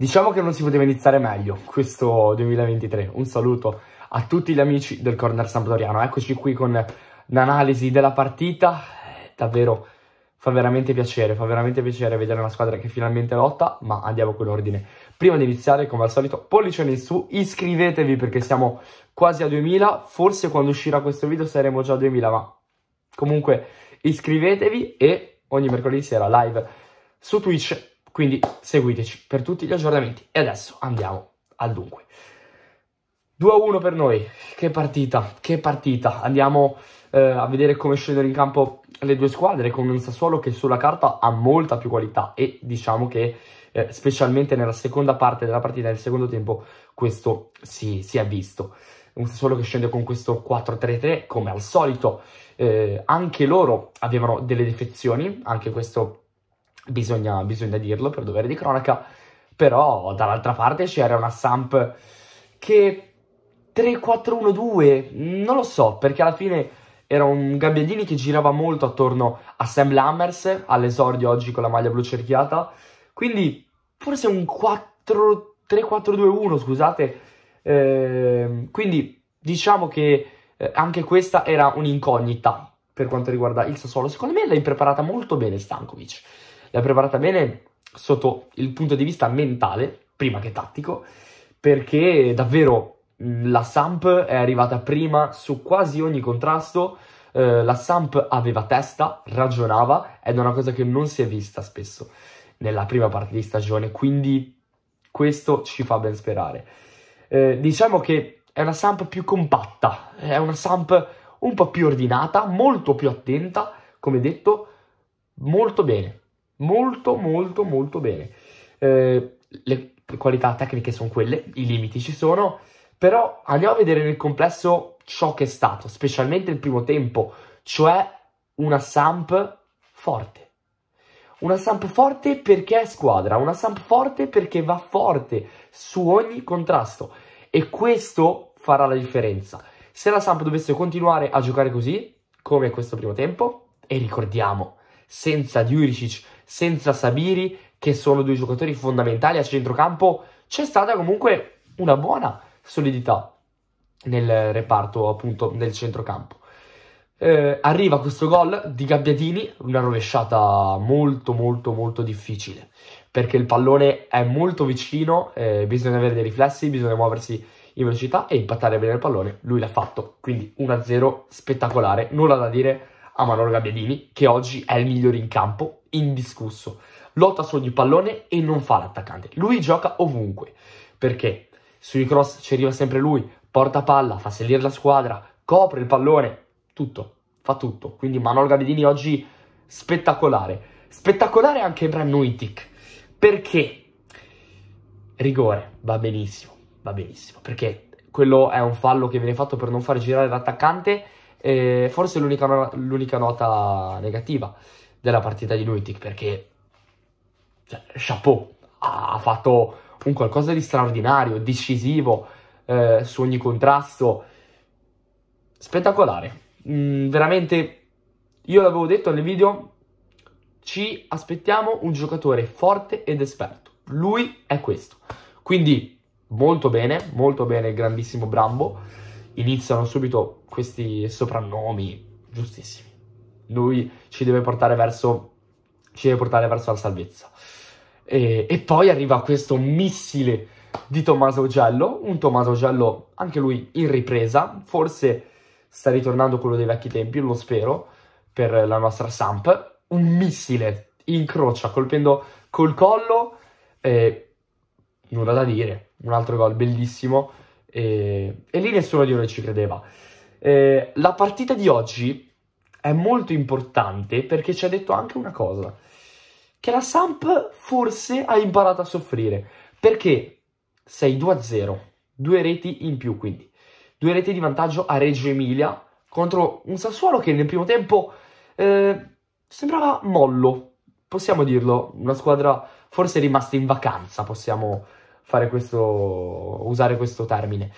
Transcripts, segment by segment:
Diciamo che non si poteva iniziare meglio questo 2023. Un saluto a tutti gli amici del corner Sampdoriano. Eccoci qui con l'analisi della partita. Davvero fa veramente piacere, fa veramente piacere vedere una squadra che finalmente lotta, ma andiamo con l'ordine. Prima di iniziare, come al solito, pollice in su, iscrivetevi perché siamo quasi a 2000, forse quando uscirà questo video saremo già a 2000, ma comunque iscrivetevi e ogni mercoledì sera live su Twitch quindi seguiteci per tutti gli aggiornamenti. E adesso andiamo al dunque. 2-1 per noi, che partita, che partita. Andiamo eh, a vedere come scendono in campo le due squadre con un Sassuolo che sulla carta ha molta più qualità e diciamo che eh, specialmente nella seconda parte della partita, nel secondo tempo, questo si, si è visto. Un Sassuolo che scende con questo 4-3-3 come al solito. Eh, anche loro avevano delle defezioni, anche questo bisogna, bisogna dirlo per dovere di cronaca, però dall'altra parte c'era una Samp che 3-4-1-2, non lo so, perché alla fine era un Gabbiadini che girava molto attorno a Sam Lammers, all'esordio oggi con la maglia blu cerchiata, quindi forse un 3-4-2-1, scusate, eh, quindi diciamo che eh, anche questa era un'incognita per quanto riguarda il Sassuolo. Secondo me l'ha impreparata molto bene Stankovic l'ha preparata bene sotto il punto di vista mentale, prima che tattico, perché davvero mm, la Samp è arrivata prima su quasi ogni contrasto, eh, la Samp aveva testa, ragionava ed è una cosa che non si è vista spesso nella prima parte di stagione, quindi questo ci fa ben sperare. Eh, diciamo che è una Samp più compatta, è una Samp un po' più ordinata, molto più attenta, come detto, molto bene molto molto molto bene. Eh, le qualità tecniche sono quelle, i limiti ci sono, però andiamo a vedere nel complesso ciò che è stato, specialmente il primo tempo, cioè una Samp forte. Una Samp forte perché è squadra, una Samp forte perché va forte su ogni contrasto e questo farà la differenza. Se la Samp dovesse continuare a giocare così, come questo primo tempo, e ricordiamo, senza Djuricic senza Sabiri, che sono due giocatori fondamentali a centrocampo, c'è stata comunque una buona solidità nel reparto appunto del centrocampo. Eh, arriva questo gol di Gabbiadini, una rovesciata molto molto molto difficile perché il pallone è molto vicino, eh, bisogna avere dei riflessi, bisogna muoversi in velocità e impattare bene il pallone, lui l'ha fatto, quindi 1-0 spettacolare, nulla da dire a Manolo Gabbiadini che oggi è il migliore in campo indiscusso. Lotta solo di pallone e non fa l'attaccante. Lui gioca ovunque, perché sui cross ci arriva sempre lui, porta palla, fa salire la squadra, copre il pallone, tutto, fa tutto. Quindi Manol Gavedini oggi spettacolare. Spettacolare anche Brannuitic, perché rigore, va benissimo, va benissimo, perché quello è un fallo che viene fatto per non far girare l'attaccante, eh, forse l'unica, l'unica nota negativa della partita di Luitic perché, cioè, chapeau, ha fatto un qualcosa di straordinario, decisivo eh, su ogni contrasto, spettacolare. Mm, veramente, io l'avevo detto nel video, ci aspettiamo un giocatore forte ed esperto. Lui è questo. Quindi molto bene, molto bene il grandissimo Brambo. Iniziano subito questi soprannomi giustissimi lui ci deve portare verso, deve portare verso la salvezza. E, e, poi arriva questo missile di Tommaso Giallo, un Tommaso Gello anche lui in ripresa, forse sta ritornando quello dei vecchi tempi, lo spero, per la nostra Samp, un missile incrocia colpendo col collo, eh, nulla da dire, un altro gol bellissimo, eh, e lì nessuno di noi ci credeva. Eh, la partita di oggi è molto importante perché ci ha detto anche una cosa, che la Samp forse ha imparato a soffrire, perché sei 2-0, due reti in più quindi, due reti di vantaggio a Reggio Emilia contro un Sassuolo che nel primo tempo eh, sembrava mollo, possiamo dirlo, una squadra forse rimasta in vacanza, possiamo questo, usare questo termine.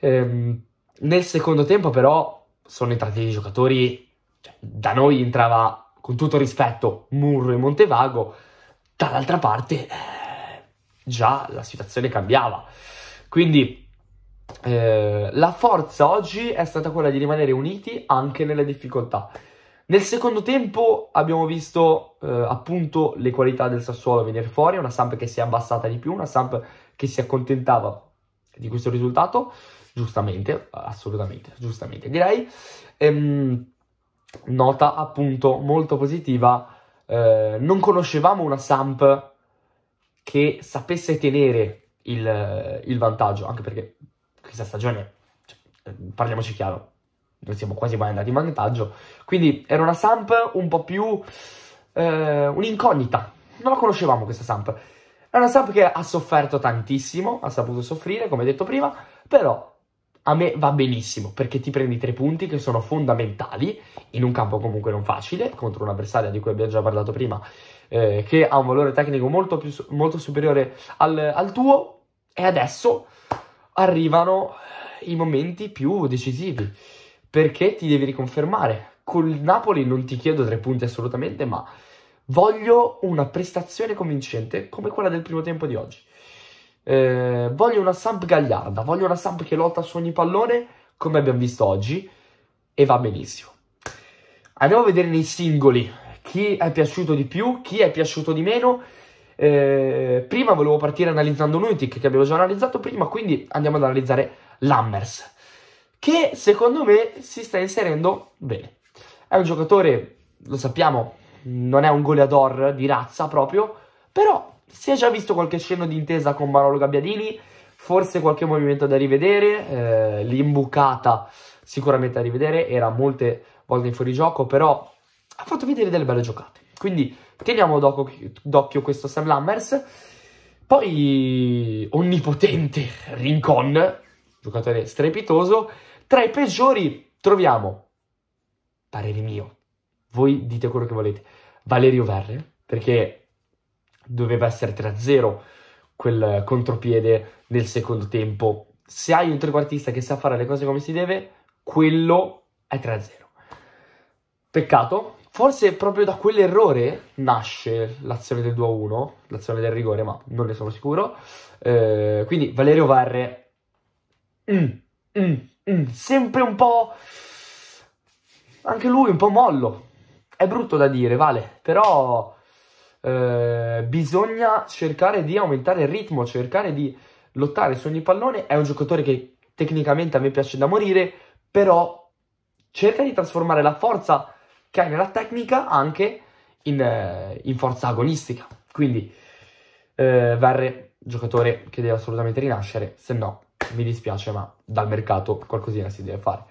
Ehm, nel secondo tempo però sono entrati dei giocatori cioè, da noi entrava con tutto rispetto Murro e Montevago, dall'altra parte eh, già la situazione cambiava. Quindi eh, la forza oggi è stata quella di rimanere uniti anche nelle difficoltà. Nel secondo tempo abbiamo visto eh, appunto le qualità del Sassuolo venire fuori, una Samp che si è abbassata di più, una Samp che si accontentava di questo risultato, giustamente, assolutamente, giustamente direi. Ehm, nota appunto molto positiva, eh, non conoscevamo una Samp che sapesse tenere il, il vantaggio, anche perché questa stagione, cioè, eh, parliamoci chiaro, non siamo quasi mai andati in vantaggio, quindi era una Samp un po' più eh, un'incognita, non la conoscevamo questa Samp. È una Samp che ha sofferto tantissimo, ha saputo soffrire, come detto prima, però a me va benissimo perché ti prendi tre punti che sono fondamentali in un campo comunque non facile contro un avversario di cui abbiamo già parlato prima eh, che ha un valore tecnico molto, più, molto superiore al, al tuo e adesso arrivano i momenti più decisivi perché ti devi riconfermare col Napoli non ti chiedo tre punti assolutamente ma voglio una prestazione convincente come quella del primo tempo di oggi eh, voglio una Samp gagliarda, voglio una Samp che lotta su ogni pallone, come abbiamo visto oggi, e va benissimo. Andiamo a vedere nei singoli chi è piaciuto di più, chi è piaciuto di meno. Eh, prima volevo partire analizzando Nuitic, che abbiamo già analizzato prima, quindi andiamo ad analizzare Lammers, che secondo me si sta inserendo bene. È un giocatore, lo sappiamo, non è un goleador di razza proprio, però si è già visto qualche sceno di intesa con Manolo Gabbiadini, forse qualche movimento da rivedere, eh, l'imbucata sicuramente da rivedere, era molte volte in fuorigioco, però ha fatto vedere delle belle giocate. Quindi teniamo d'occhio questo Sam Lammers. Poi onnipotente Rincon, giocatore strepitoso. Tra i peggiori troviamo, parere mio, voi dite quello che volete, Valerio Verre, perché doveva essere 3-0 quel contropiede nel secondo tempo. Se hai un trequartista che sa fare le cose come si deve, quello è 3-0. Peccato, forse proprio da quell'errore nasce l'azione del 2-1, l'azione del rigore, ma non ne sono sicuro. Eh, quindi Valerio Varre, mm, mm, mm, sempre un po'... anche lui un po' mollo. È brutto da dire, vale, però eh, bisogna cercare di aumentare il ritmo, cercare di lottare su ogni pallone. È un giocatore che tecnicamente a me piace da morire, però cerca di trasformare la forza che hai nella tecnica anche in, eh, in forza agonistica. Quindi eh, Verre, giocatore che deve assolutamente rinascere, se no mi dispiace, ma dal mercato qualcosina si deve fare.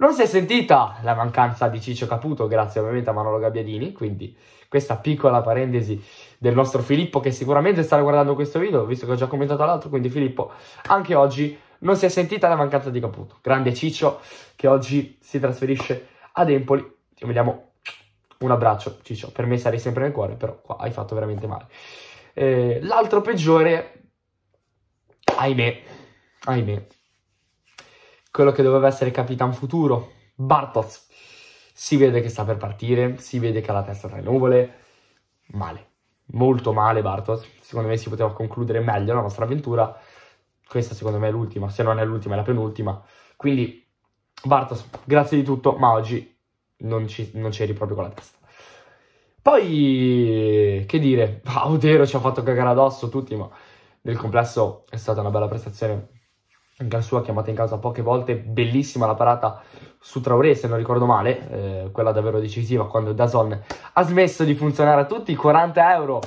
Non si è sentita la mancanza di Ciccio Caputo, grazie ovviamente a Manolo Gabbiadini, quindi questa piccola parentesi del nostro Filippo che sicuramente starà guardando questo video, visto che ho già commentato l'altro, quindi Filippo, anche oggi non si è sentita la mancanza di Caputo. Grande Ciccio che oggi si trasferisce ad Empoli. Ti vediamo un abbraccio, Ciccio, per me sarei sempre nel cuore, però qua hai fatto veramente male. Eh, l'altro peggiore, ahimè, ahimè, quello che doveva essere Capitan Futuro, Bartos. Si vede che sta per partire, si vede che ha la testa tra le nuvole, male, molto male Bartos. Secondo me si poteva concludere meglio la nostra avventura. Questa secondo me è l'ultima, se non è l'ultima è la penultima. Quindi Bartos, grazie di tutto, ma oggi non, ci, non c'eri proprio con la testa. Poi, che dire, Audero ci ha fatto cagare addosso tutti, ma nel complesso è stata una bella prestazione anche sua chiamata in causa poche volte, bellissima la parata su Traoré se non ricordo male, eh, quella davvero decisiva quando Dazon ha smesso di funzionare a tutti, 40 euro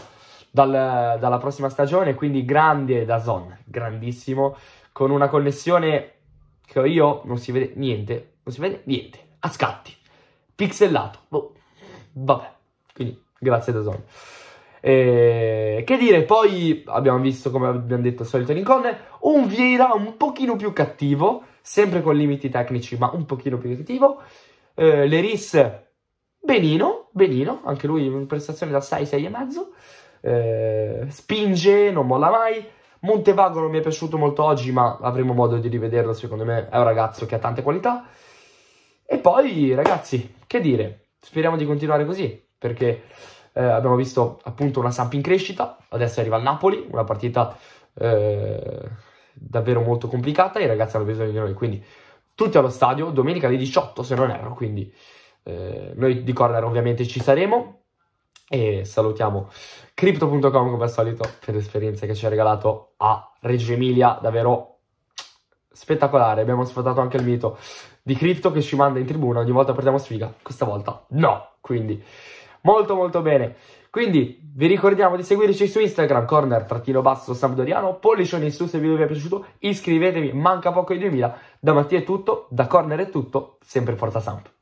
dal, dalla prossima stagione, quindi grande Dazon, grandissimo, con una connessione che ho io non si vede niente, non si vede niente, a scatti, pixelato, boh, vabbè, quindi grazie Dazon. E, che dire, poi abbiamo visto, come abbiamo detto al solito Lincoln, un Vieira un pochino più cattivo, sempre con limiti tecnici, ma un pochino più cattivo. Eh, Leris, benino, benino, anche lui in prestazione da 6, 6,5. Eh, spinge, non molla mai. Montevago non mi è piaciuto molto oggi, ma avremo modo di rivederlo, secondo me è un ragazzo che ha tante qualità. E poi, ragazzi, che dire, speriamo di continuare così, perché eh, abbiamo visto appunto una Samp in crescita, adesso arriva il Napoli, una partita eh, davvero molto complicata, i ragazzi hanno bisogno di noi, quindi tutti allo stadio, domenica alle 18 se non erro, quindi eh, noi di Corner ovviamente ci saremo e salutiamo Crypto.com come al solito per l'esperienza che ci ha regalato a Reggio Emilia, davvero spettacolare, abbiamo sfruttato anche il mito di Crypto che ci manda in tribuna ogni volta perdiamo sfiga, questa volta no, quindi molto molto bene. Quindi vi ricordiamo di seguirci su Instagram, corner-basso Sampdoriano, pollicione in su se il video vi è piaciuto, iscrivetevi, manca poco i 2000. Da Mattia è tutto, da Corner è tutto, sempre Forza Samp.